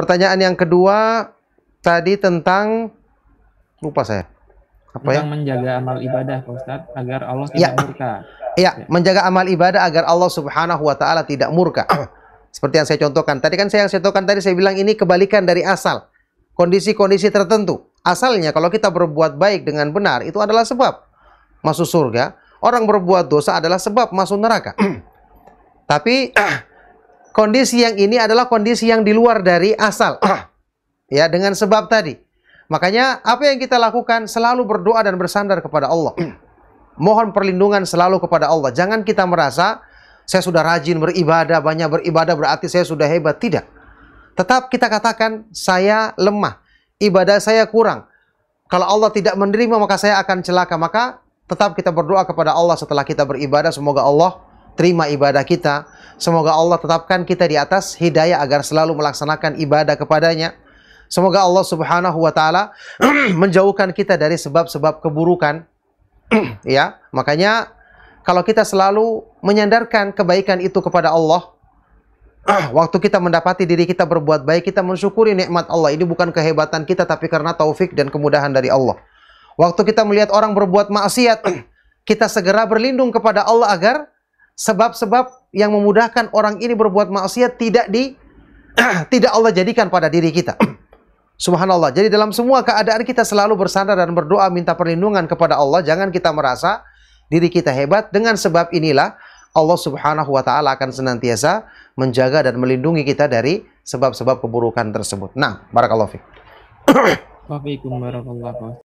Pertanyaan yang kedua tadi tentang lupa saya. Apa yang ya? menjaga amal ibadah, Ustaz, agar Allah ya. tidak ya. murka. Iya, ya. menjaga amal ibadah agar Allah Subhanahu wa taala tidak murka. Seperti yang saya contohkan. Tadi kan saya yang saya contohkan tadi saya bilang ini kebalikan dari asal. Kondisi-kondisi tertentu. Asalnya kalau kita berbuat baik dengan benar itu adalah sebab masuk surga. Orang berbuat dosa adalah sebab masuk neraka. Tapi kondisi yang ini adalah kondisi yang di luar dari asal. Ah. ya, dengan sebab tadi. Makanya apa yang kita lakukan selalu berdoa dan bersandar kepada Allah. Hmm. Mohon perlindungan selalu kepada Allah. Jangan kita merasa saya sudah rajin beribadah, banyak beribadah berarti saya sudah hebat. Tidak. Tetap kita katakan saya lemah, ibadah saya kurang. Kalau Allah tidak menerima maka saya akan celaka. Maka tetap kita berdoa kepada Allah setelah kita beribadah semoga Allah terima ibadah kita. Semoga Allah tetapkan kita di atas hidayah agar selalu melaksanakan ibadah kepadanya. Semoga Allah Subhanahu wa taala menjauhkan kita dari sebab-sebab keburukan. ya, makanya kalau kita selalu menyandarkan kebaikan itu kepada Allah, waktu kita mendapati diri kita berbuat baik, kita mensyukuri nikmat Allah. Ini bukan kehebatan kita tapi karena taufik dan kemudahan dari Allah. Waktu kita melihat orang berbuat maksiat, kita segera berlindung kepada Allah agar sebab-sebab yang memudahkan orang ini berbuat maksiat tidak di tidak Allah jadikan pada diri kita. Subhanallah. Jadi dalam semua keadaan kita selalu bersandar dan berdoa minta perlindungan kepada Allah. Jangan kita merasa diri kita hebat. Dengan sebab inilah Allah Subhanahu wa taala akan senantiasa menjaga dan melindungi kita dari sebab-sebab keburukan tersebut. Nah, barakallahu fiik. Waalaikumsalam warahmatullahi wabarakatuh.